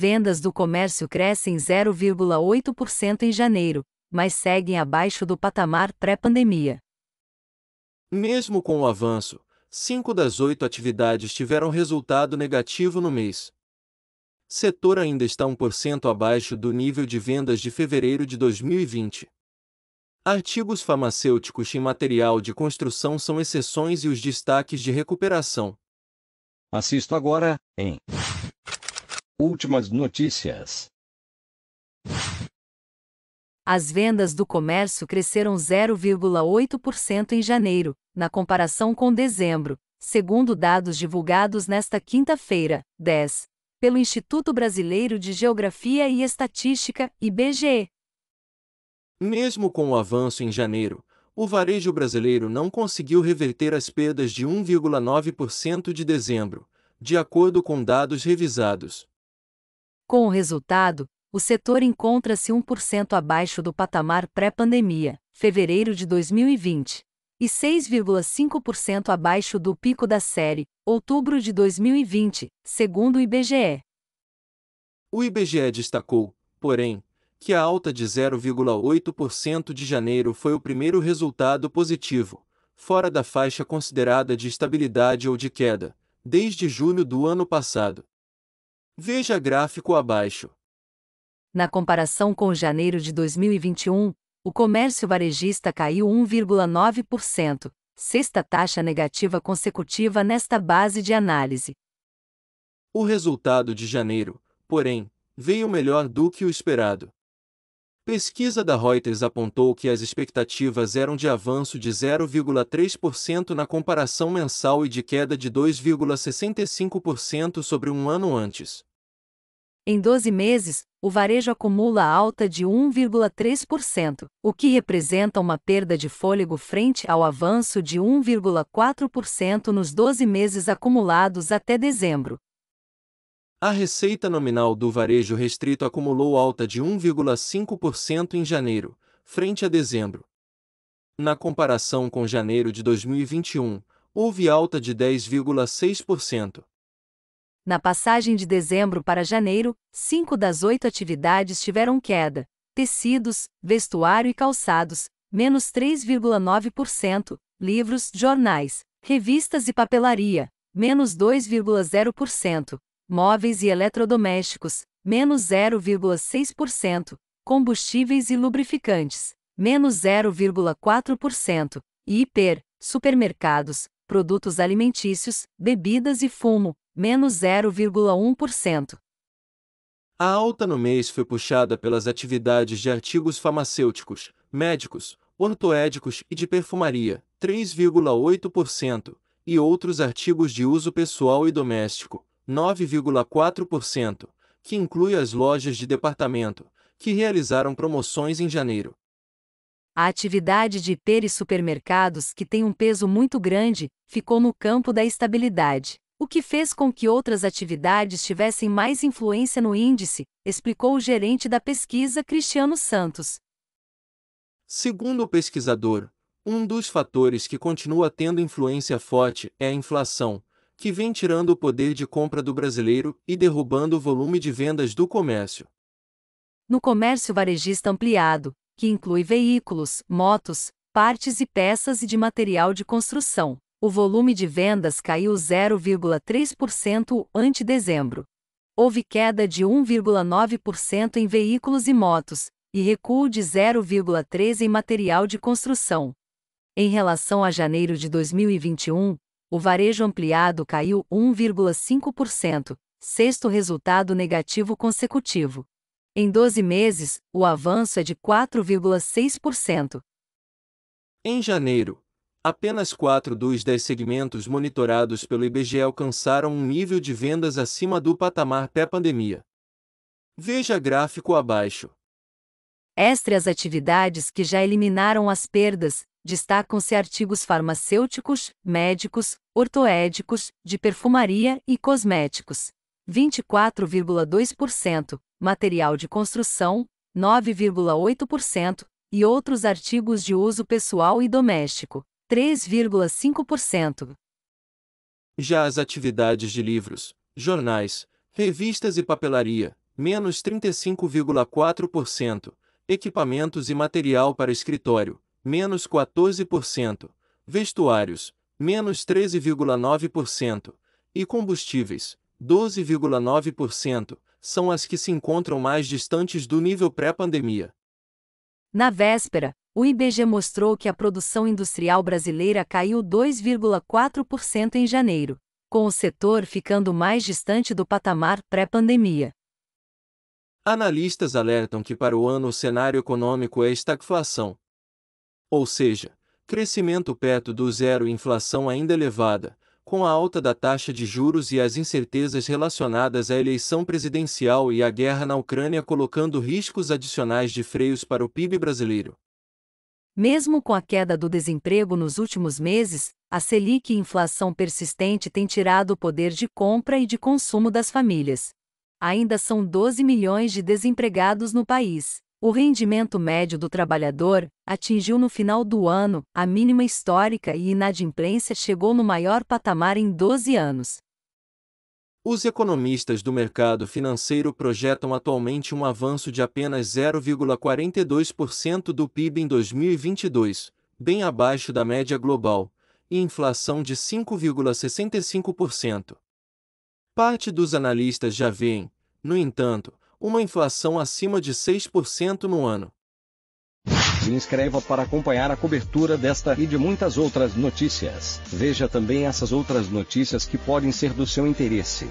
Vendas do comércio crescem 0,8% em janeiro, mas seguem abaixo do patamar pré-pandemia. Mesmo com o avanço, cinco das oito atividades tiveram resultado negativo no mês. Setor ainda está 1% abaixo do nível de vendas de fevereiro de 2020. Artigos farmacêuticos e material de construção são exceções e os destaques de recuperação. Assisto agora em Últimas notícias. As vendas do comércio cresceram 0,8% em janeiro, na comparação com dezembro, segundo dados divulgados nesta quinta-feira, 10, pelo Instituto Brasileiro de Geografia e Estatística, IBGE. Mesmo com o avanço em janeiro, o varejo brasileiro não conseguiu reverter as perdas de 1,9% de dezembro, de acordo com dados revisados, com o resultado, o setor encontra-se 1% abaixo do patamar pré-pandemia, fevereiro de 2020, e 6,5% abaixo do pico da série, outubro de 2020, segundo o IBGE. O IBGE destacou, porém, que a alta de 0,8% de janeiro foi o primeiro resultado positivo, fora da faixa considerada de estabilidade ou de queda, desde julho do ano passado. Veja gráfico abaixo. Na comparação com janeiro de 2021, o comércio varejista caiu 1,9%, sexta taxa negativa consecutiva nesta base de análise. O resultado de janeiro, porém, veio melhor do que o esperado. Pesquisa da Reuters apontou que as expectativas eram de avanço de 0,3% na comparação mensal e de queda de 2,65% sobre um ano antes. Em 12 meses, o varejo acumula alta de 1,3%, o que representa uma perda de fôlego frente ao avanço de 1,4% nos 12 meses acumulados até dezembro. A receita nominal do varejo restrito acumulou alta de 1,5% em janeiro, frente a dezembro. Na comparação com janeiro de 2021, houve alta de 10,6%. Na passagem de dezembro para janeiro, cinco das oito atividades tiveram queda: tecidos, vestuário e calçados, menos 3,9%, livros, jornais, revistas e papelaria, menos 2,0%, móveis e eletrodomésticos, menos 0,6%, combustíveis e lubrificantes, menos 0,4%, e hiper, supermercados, produtos alimentícios, bebidas e fumo, menos 0,1%. A alta no mês foi puxada pelas atividades de artigos farmacêuticos, médicos, ortoédicos e de perfumaria, 3,8%, e outros artigos de uso pessoal e doméstico, 9,4%, que inclui as lojas de departamento, que realizaram promoções em janeiro. A atividade de hiper e supermercados, que tem um peso muito grande, ficou no campo da estabilidade, o que fez com que outras atividades tivessem mais influência no índice, explicou o gerente da pesquisa Cristiano Santos. Segundo o pesquisador, um dos fatores que continua tendo influência forte é a inflação, que vem tirando o poder de compra do brasileiro e derrubando o volume de vendas do comércio. No comércio varejista ampliado, que inclui veículos, motos, partes e peças e de material de construção. O volume de vendas caiu 0,3% ante dezembro. Houve queda de 1,9% em veículos e motos, e recuo de 0,3% em material de construção. Em relação a janeiro de 2021, o varejo ampliado caiu 1,5%, sexto resultado negativo consecutivo. Em 12 meses, o avanço é de 4,6%. Em janeiro, apenas 4 dos 10 segmentos monitorados pelo IBGE alcançaram um nível de vendas acima do patamar pré-pandemia. Veja gráfico abaixo. Estre as atividades que já eliminaram as perdas, destacam-se artigos farmacêuticos, médicos, ortoédicos, de perfumaria e cosméticos. 24,2%, material de construção, 9,8%, e outros artigos de uso pessoal e doméstico, 3,5%. Já as atividades de livros, jornais, revistas e papelaria, menos 35,4%, equipamentos e material para escritório, menos 14%, vestuários, menos 13,9%, e combustíveis, 12,9%, são as que se encontram mais distantes do nível pré-pandemia. Na véspera, o IBGE mostrou que a produção industrial brasileira caiu 2,4% em janeiro, com o setor ficando mais distante do patamar pré-pandemia. Analistas alertam que para o ano o cenário econômico é estagflação. Ou seja, crescimento perto do zero e inflação ainda elevada, com a alta da taxa de juros e as incertezas relacionadas à eleição presidencial e à guerra na Ucrânia colocando riscos adicionais de freios para o PIB brasileiro. Mesmo com a queda do desemprego nos últimos meses, a Selic e inflação persistente têm tirado o poder de compra e de consumo das famílias. Ainda são 12 milhões de desempregados no país. O rendimento médio do trabalhador atingiu no final do ano a mínima histórica e inadimplência chegou no maior patamar em 12 anos. Os economistas do mercado financeiro projetam atualmente um avanço de apenas 0,42% do PIB em 2022, bem abaixo da média global, e inflação de 5,65%. Parte dos analistas já veem, no entanto, uma inflação acima de 6% no ano. Se inscreva para acompanhar a cobertura desta e de muitas outras notícias. Veja também essas outras notícias que podem ser do seu interesse.